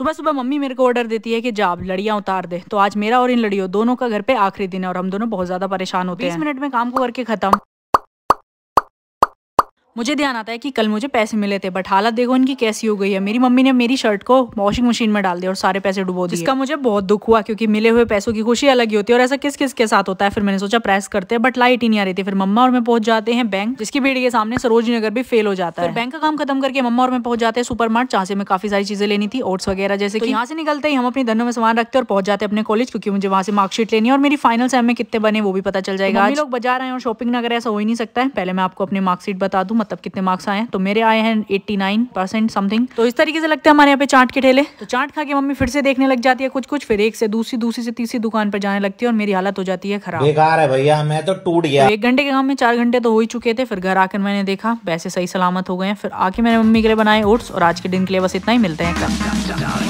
सुबह सुबह मम्मी मेरे को ऑर्डर देती है कि जाब लड़िया उतार दे तो आज मेरा और इन लड़ियों दोनों का घर पे आखिरी दिन है और हम दोनों बहुत ज़्यादा परेशान होते हैं इस मिनट में काम को करके खत्म मुझे ध्यान आता है कि कल मुझे पैसे मिले थे बट हालत देखो इनकी कैसी हो गई है मेरी मम्मी ने मेरी शर्ट को वॉशिंग मशीन में डाल दिया और सारे पैसे डुबो दिए इसका मुझे बहुत दुख हुआ क्योंकि मिले हुए पैसों की खुशी अलग ही होती है और ऐसा किस किस के साथ होता है फिर मैंने सोचा प्रेस करते हैं बट लाइट ही नहीं आ रही थी फिर मम्मा और मैं पहुंच जाते हैं बैंक जिसकी भीड़ के सामने सरोजनी नगर भी फेल हो जाता है बैंक का काम खत्म करके मम्मा और मैं पहुंच जाते हैं सुपर मार्ट जहाँ से मैं काफी सारी चीजें लेनी थी ओट्स वगैरह जैसे तो कि यहाँ से निकलते ही हम अपने धनों में सामान रखते और पहुंच जाते हैं अपने कॉलेज क्योंकि मुझे वहाँ से मार्कशीट लेनी है और मेरी फाइनल सेम में कितने बने वो भी पता चल तो जाएगा लोग बाजार आए और शॉपिंग नगर ऐसा हो ही नहीं सकता है पहले मैं आपको अपनी मार्कशीट बता दूँ मतलब तब कितने मार्क्स आए हैं तो मेरे आए हैं एट्टी नाइन परसेंट समथिंग तो इस तरीके से लगते हैं हमारे यहाँ पे चाट के ठेले तो चाट खा के मम्मी फिर से देखने लग जाती है कुछ कुछ फिर एक से दूसरी दूसरी से तीसरी दुकान पर जाने लगती है और मेरी हालत हो जाती है खराब बेकार है भैया मैं तो टूट गया एक घंटे के काम में चार घंटे तो हो ही चुके थे फिर घर आकर मैंने देखा वैसे सही सलामत हो गए फिर आके मैंने मम्मी के लिए बनाए ओट्स और आज के दिन के लिए बस इतना ही मिलते हैं